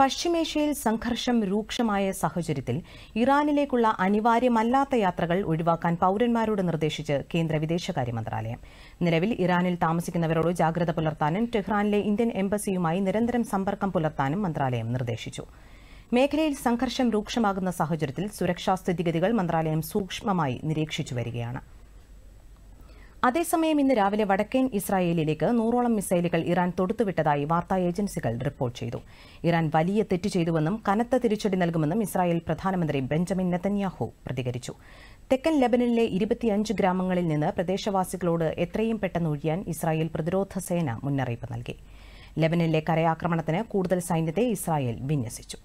പശ്ചിമേഷ്യയിൽ സംഘർഷം രൂക്ഷമായ സാഹചര്യത്തിൽ ഇറാനിലേക്കുള്ള അനിവാര്യമല്ലാത്ത യാത്രകൾ ഒഴിവാക്കാൻ പൌരന്മാരോട് നിർദ്ദേശിച്ച് കേന്ദ്ര വിദേശകാര്യ മന്ത്രാലയം നിലവിൽ ഇറാനിൽ താമസിക്കുന്നവരോട് ജാഗ്രത പുലർത്താനും ടെഹ്റാനിലെ ഇന്ത്യൻ എംബസിയുമായി നിരന്തരം സമ്പർക്കം പുലർത്താനും മന്ത്രാലയം നിർദ്ദേശിച്ചു മേഖലയിൽ സംഘർഷം രൂക്ഷമാകുന്ന സാഹചര്യത്തിൽ സുരക്ഷാ സ്ഥിതിഗതികൾ മന്ത്രാലയം സൂക്ഷ്മമായി നിരീക്ഷിച്ചു വരികയാണ് അതേസമയം ഇന്ന് രാവിലെ വടക്കേൻ ഇസ്രായേലിലേക്ക് നൂറോളം മിസൈലുകൾ ഇറാൻ തൊടുത്തുവിട്ടതായി വാർത്താ ഏജൻസികൾ റിപ്പോർട്ട് ചെയ്തു ഇറാൻ വലിയ തെറ്റ് ചെയ്തുവെന്നും കനത്ത തിരിച്ചടി നൽകുമെന്നും ഇസ്രായേൽ പ്രധാനമന്ത്രി ബെഞ്ചമിൻ നെതന്യാഹു പ്രതികരിച്ചു തെക്കൻ ലബനനിലെ ഇരുപത്തിയഞ്ച് ഗ്രാമങ്ങളിൽ നിന്ന് പ്രദേശവാസികളോട് എത്രയും പെട്ടെന്ന് ഒഴിയാൻ ഇസ്രായേൽ പ്രതിരോധ സേന മുന്നറിയിപ്പ് നൽകി ലബനനിലെ കരയാക്രമണത്തിന് കൂടുതൽ സൈന്യത്തെ ഇസ്രായേൽ വിന്യസിച്ചു